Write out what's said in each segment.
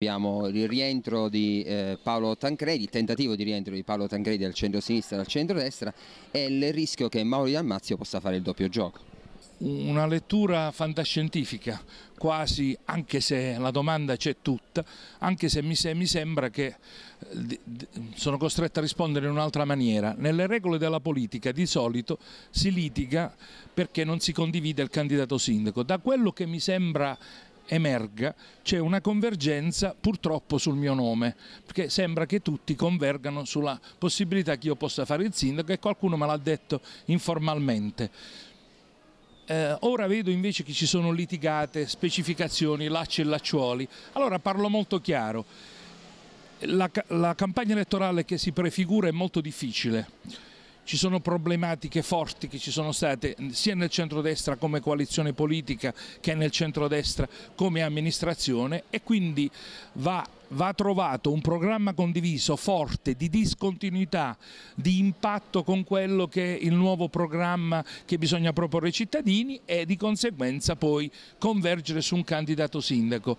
Abbiamo il rientro di eh, Paolo Tancredi, il tentativo di rientro di Paolo Tancredi dal centro-sinistra e al centro-destra e il rischio che Mauro D'Ammazio possa fare il doppio gioco. Una lettura fantascientifica, quasi, anche se la domanda c'è tutta, anche se mi, se mi sembra che eh, sono costretto a rispondere in un'altra maniera. Nelle regole della politica di solito si litiga perché non si condivide il candidato sindaco. Da quello che mi sembra emerga c'è una convergenza purtroppo sul mio nome, perché sembra che tutti convergano sulla possibilità che io possa fare il sindaco e qualcuno me l'ha detto informalmente. Eh, ora vedo invece che ci sono litigate, specificazioni, lacci e lacciuoli. Allora parlo molto chiaro. La, la campagna elettorale che si prefigura è molto difficile ci sono problematiche forti che ci sono state sia nel centrodestra come coalizione politica che nel centrodestra come amministrazione e quindi va va trovato un programma condiviso forte di discontinuità, di impatto con quello che è il nuovo programma che bisogna proporre ai cittadini e di conseguenza poi convergere su un candidato sindaco.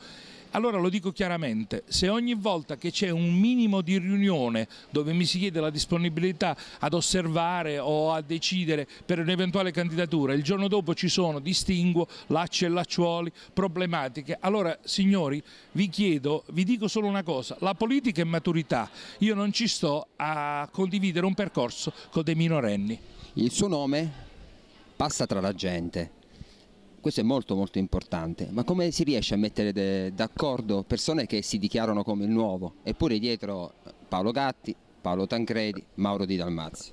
Allora lo dico chiaramente, se ogni volta che c'è un minimo di riunione dove mi si chiede la disponibilità ad osservare o a decidere per un'eventuale candidatura, il giorno dopo ci sono distinguo, lacci e lacciuoli, problematiche, allora signori vi chiedo, vi dico solo una cosa, la politica è maturità, io non ci sto a condividere un percorso con dei minorenni. Il suo nome passa tra la gente questo è molto molto importante, ma come si riesce a mettere d'accordo persone che si dichiarano come il nuovo, eppure dietro Paolo Gatti, Paolo Tancredi, Mauro Di Dalmazzi?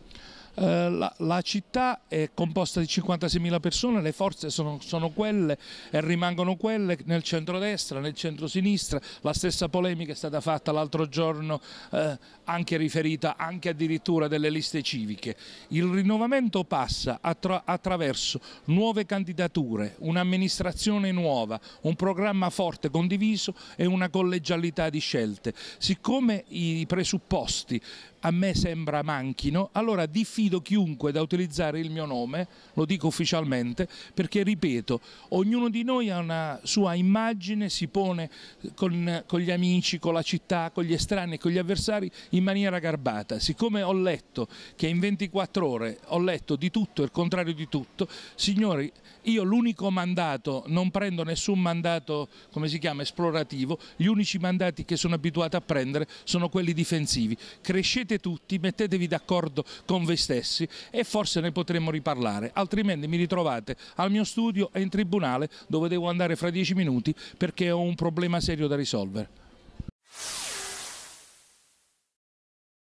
Eh, la, la, città è composta di 56.000 persone, le forze sono, sono quelle e rimangono quelle nel centro-destra, nel centro-sinistra, la stessa polemica è stata fatta l'altro giorno eh, anche riferita anche addirittura delle liste civiche. Il rinnovamento passa attra attraverso nuove candidature, un'amministrazione nuova, un programma forte condiviso e una collegialità di scelte. Siccome i presupposti a me sembra manchino, allora diffido chiunque da utilizzare il mio nome, lo dico ufficialmente, perché ripeto, ognuno di noi ha una sua immagine, si pone con, con gli amici, con la città, con gli estranei, con gli avversari in maniera garbata. Siccome ho letto che in 24 ore ho letto di tutto e il contrario di tutto, signori, io l'unico mandato, non prendo nessun mandato, come si chiama, esplorativo, gli unici mandati che sono abituato a prendere sono quelli difensivi. Crescete Parlate tutti, mettetevi d'accordo con voi stessi e forse ne potremo riparlare, altrimenti mi ritrovate al mio studio e in tribunale dove devo andare fra dieci minuti perché ho un problema serio da risolvere.